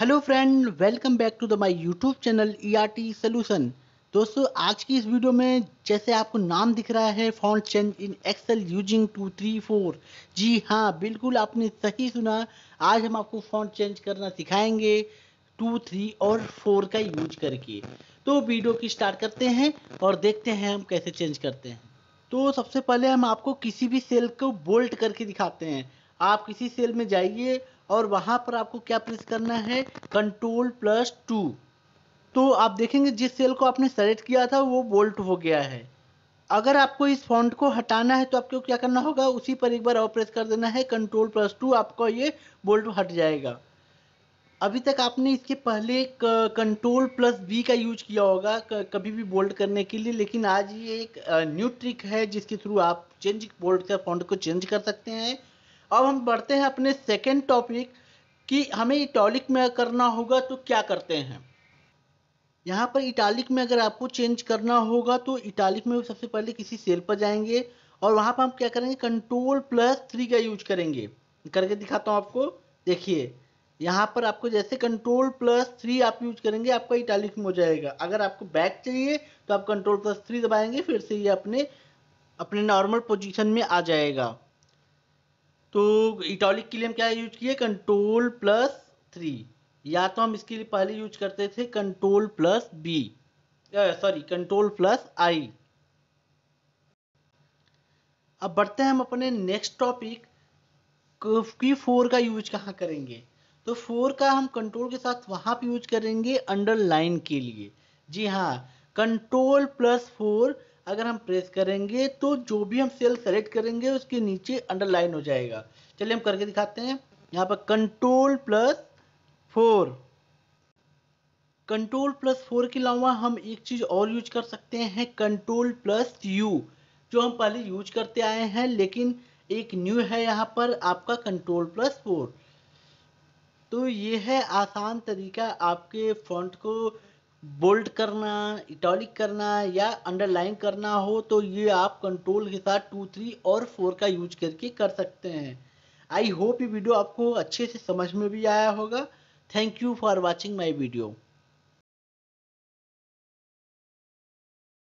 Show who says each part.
Speaker 1: hello friend welcome back to the my YouTube channel E solution दोस्तों आज की इस वीडियो में जैसे आपको नाम दिख रहा है font change in Excel using two three four जी हाँ बिल्कुल आपने सही सुना आज हम आपको फॉन्ट चेंज करना सिखाएंगे टू थ्री और फोर का यूज करके तो वीडियो की स्टार्ट करते हैं और देखते हैं हम कैसे चेंज करते हैं तो सबसे पहले हम आपको किसी भी सेल को बोल्ट करके दिखाते हैं आप किसी सेल में जाइए और वहां पर आपको क्या प्रेस करना है कंट्रोल प्लस टू तो आप देखेंगे जिस सेल को आपने सेलेक्ट किया था वो बोल्ट हो गया है अगर आपको इस फॉन्ट को हटाना है तो आपको क्या करना होगा उसी पर एक बार और प्रेस कर देना है कंट्रोल प्लस टू आपका ये बोल्ट हट जाएगा अभी तक आपने इसके पहले कंट्रोल प्लस बी का यूज किया होगा कभी भी बोल्ड करने के लिए लेकिन आज ये एक न्यू ट्रिक है जिसके थ्रू आप चेंज बोल्ड का फॉन्ट को चेंज कर सकते हैं अब हम बढ़ते हैं अपने सेकेंड टॉपिक कि हमें इटॉलिक में करना होगा तो क्या करते हैं यहाँ पर इटालिक में अगर आपको चेंज करना होगा तो इटालिक में सबसे पहले किसी सेल पर जाएंगे और वहाँ पर हम क्या करेंगे कंट्रोल प्लस थ्री का यूज करेंगे करके दिखाता हूँ आपको देखिए यहाँ पर आपको जैसे कंट्रोल प्लस थ्री आप यूज करेंगे आपका इटालिक में हो जाएगा अगर आपको बैक चाहिए तो आप कंट्रोल प्लस थ्री दबाएंगे फिर से ये अपने अपने नॉर्मल पोजिशन में आ जाएगा तो इटॉलिक के लिए हम क्या यूज किए कंट्रोल प्लस थ्री या तो हम इसके लिए पहले यूज करते थे control plus B sorry control plus I अब बढ़ते हैं हम अपने नेक्स्ट टॉपिक की फोर का यूज कहाँ करेंगे तो फोर का हम कंट्रोल के साथ वहां पर यूज करेंगे अंडरलाइन के लिए जी हाँ कंट्रोल प्लस फोर अगर हम प्रेस करेंगे तो जो भी हम सेल सेलेक्ट करेंगे उसके नीचे अंडरलाइन हो जाएगा चलिए हम करके दिखाते हैं यहाँ पर control plus four control plus four के अलावा हम एक चीज़ और यूज कर सकते हैं कंट्रोल प्लस यू जो हम पहले यूज करते आए हैं लेकिन एक न्यू है यहाँ पर आपका कंट्रोल प्लस फोर तो ये है आसान तरीका आपके फ्रंट को बोल्ड करना इटॉलिक करना या अंडरलाइन करना हो तो ये आप कंट्रोल के साथ टू थ्री और फोर का यूज करके कर सकते हैं आई होप ये वीडियो आपको अच्छे से समझ में भी आया होगा thank you for watching my video